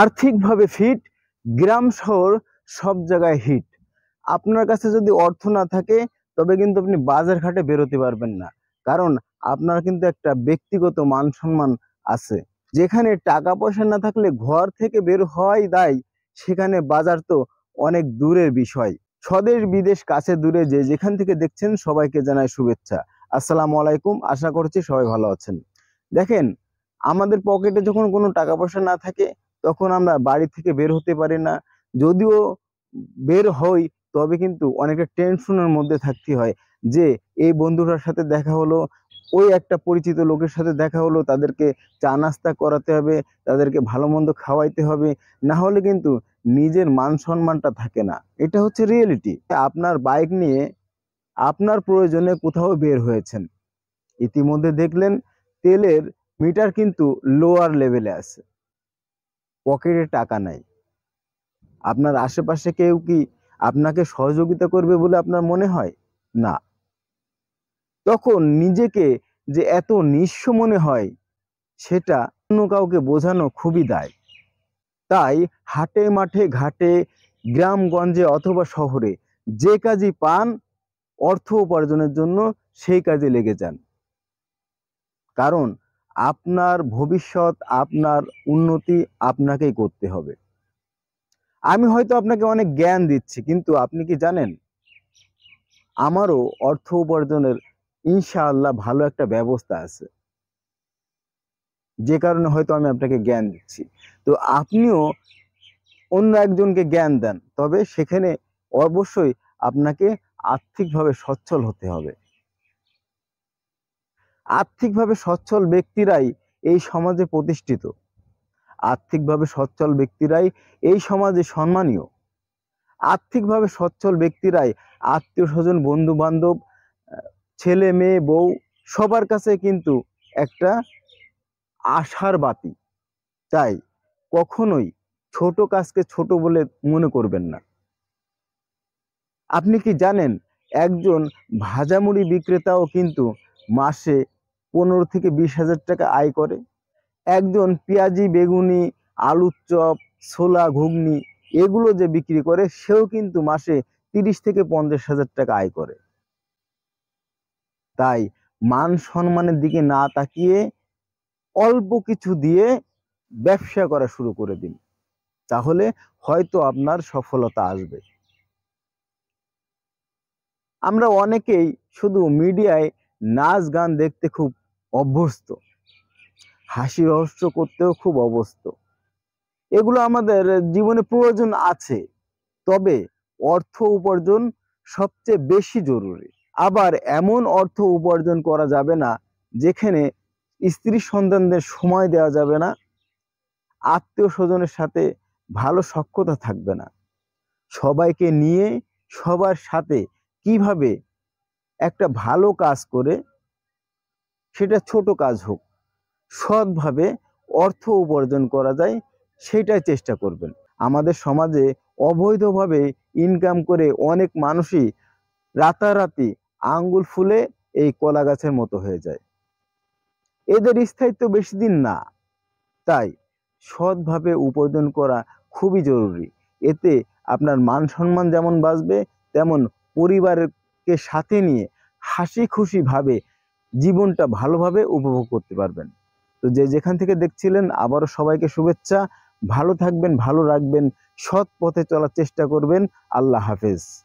আর্থিকভাবে ফিট গ্রাম শহর সব জায়গায় হিট আপনার কাছে যদি অর্থ না থাকে তবে কিন্তু আপনি বাজার ঘাটে বেরোতে পারবেন না কারণ আপনার কিন্তু একটা ব্যক্তিগত মান সম্মান আছে যেখানে টাকা পয়সা না থাকলে ঘর থেকে বের হওয়াই দায় সেখানে বাজার তো অনেক দূরের বিষয় স্বদেশ বিদেশ কাছে দূরে যে যেখান থেকে দেখছেন সবাইকে জানায় শুভেচ্ছা আসসালাম আলাইকুম আশা করছি সবাই ভালো আছেন দেখেন আমাদের পকেটে যখন কোনো টাকা পয়সা না থাকে তখন আমরা বাড়ি থেকে বের হতে পারি না যদিও বের হই তবে কিন্তু অনেকটা টেনশনের মধ্যে থাকতে হয় যে এই বন্ধুটার সাথে দেখা হলো ওই একটা পরিচিত লোকের সাথে দেখা হলো তাদেরকে চা নাস্তা করাতে হবে তাদেরকে ভালো মন্দ খাওয়াইতে হবে না হলে কিন্তু নিজের মান সম্মানটা থাকে না এটা হচ্ছে রিয়েলিটি আপনার বাইক নিয়ে আপনার প্রয়োজনে কোথাও বের হয়েছেন ইতিমধ্যে দেখলেন তেলের মিটার কিন্তু লোয়ার লেভেলে আছে পকেটে টাকা নাই আপনার আশেপাশে কেউ কি আপনাকে সহযোগিতা করবে বলে আপনার মনে হয় না তখন নিজেকে যে এত নিঃস্ব মনে হয় সেটা অন্য কাউকে বোঝানো খুবই দায় তাই হাটে মাঠে ঘাটে গ্রামগঞ্জে অথবা শহরে যে কাজই পান অর্থ উপার্জনের জন্য সেই কাজে লেগে যান কারণ আপনার ভবিষ্যৎ আপনার উন্নতি আপনাকেই করতে হবে আমি হয়তো আপনাকে অনেক জ্ঞান দিচ্ছি কিন্তু আপনি কি জানেন আমারও অর্থ উপার্জনের ইনশাআল্লাহ ভালো একটা ব্যবস্থা আছে যে কারণে হয়তো আমি আপনাকে জ্ঞান দিচ্ছি তো আপনিও অন্য একজনকে জ্ঞান দেন তবে সেখানে অবশ্যই আপনাকে আর্থিকভাবে সচ্ছল হতে হবে আর্থিকভাবে সচ্ছল ব্যক্তিরাই এই সমাজে প্রতিষ্ঠিত আর্থিকভাবে সচ্ছল ব্যক্তিরাই এই সমাজে সম্মানীয় আর্থিকভাবে সচ্ছল ব্যক্তিরাই আত্মীয় স্বজন বন্ধু বান্ধব ছেলে মেয়ে বউ সবার কাছে কিন্তু একটা আশার বাতি তাই কখনোই ছোট কাজকে ছোট বলে মনে করবেন না আপনি কি জানেন একজন ভাজামুড়ি বিক্রেতাও কিন্তু মাসে পনেরো থেকে বিশ হাজার টাকা আয় করে একজন পেঁয়াজি বেগুনি আলুর চপ ছোলা ঘুগনি এগুলো যে বিক্রি করে সেও কিন্তু মাসে তিরিশ থেকে পঞ্চাশ হাজার টাকা আয় করে তাই মান সম্মানের দিকে না তাকিয়ে অল্প কিছু দিয়ে ব্যবসা করা শুরু করে দিন তাহলে হয়তো আপনার সফলতা আসবে আমরা অনেকেই শুধু মিডিয়ায় নাচ গান দেখতে খুব অভ্যস্ত হাসি রহস্য করতেও খুব অভ্যস্ত এগুলো আমাদের জীবনে প্রয়োজন আছে তবে অর্থ উপার্জন সবচেয়ে বেশি জরুরি আবার এমন অর্থ উপার্জন করা যাবে না যেখানে স্ত্রী সন্তানদের সময় দেওয়া যাবে না আত্মীয় স্বজনের সাথে ভালো সক্ষতা থাকবে না সবাইকে নিয়ে সবার সাথে কিভাবে একটা ভালো কাজ করে সেটা ছোট কাজ হোক সৎভাবে অর্থ উপার্জন করা যায় সেটাই চেষ্টা করবেন আমাদের সমাজে অবৈধভাবে ইনকাম করে অনেক মানুষই রাতারাতি আঙ্গুল ফুলে এই কলা গাছের মতো হয়ে যায় এদের স্থায়িত্ব বেশি দিন না তাই সৎভাবে উপার্জন করা খুবই জরুরি এতে আপনার মান সম্মান যেমন বাঁচবে তেমন পরিবারকে সাথে নিয়ে হাসি খুশিভাবে জীবনটা ভালোভাবে উপভোগ করতে পারবেন তো যে যেখান থেকে দেখছিলেন আবারও সবাইকে শুভেচ্ছা ভালো থাকবেন ভালো রাখবেন সৎ পথে চলার চেষ্টা করবেন আল্লাহ হাফেজ